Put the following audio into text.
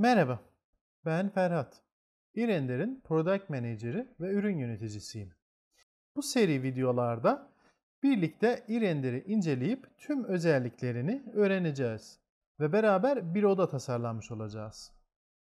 Merhaba, ben Ferhat. İrender'in Product Manager'ı ve ürün yöneticisiyim. Bu seri videolarda birlikte İrender'i inceleyip tüm özelliklerini öğreneceğiz ve beraber bir oda tasarlanmış olacağız.